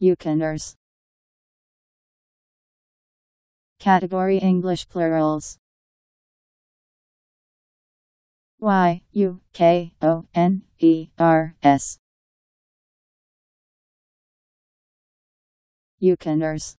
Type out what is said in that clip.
Eucanders. Category English plurals. Y U K O N E R S. Eucanders.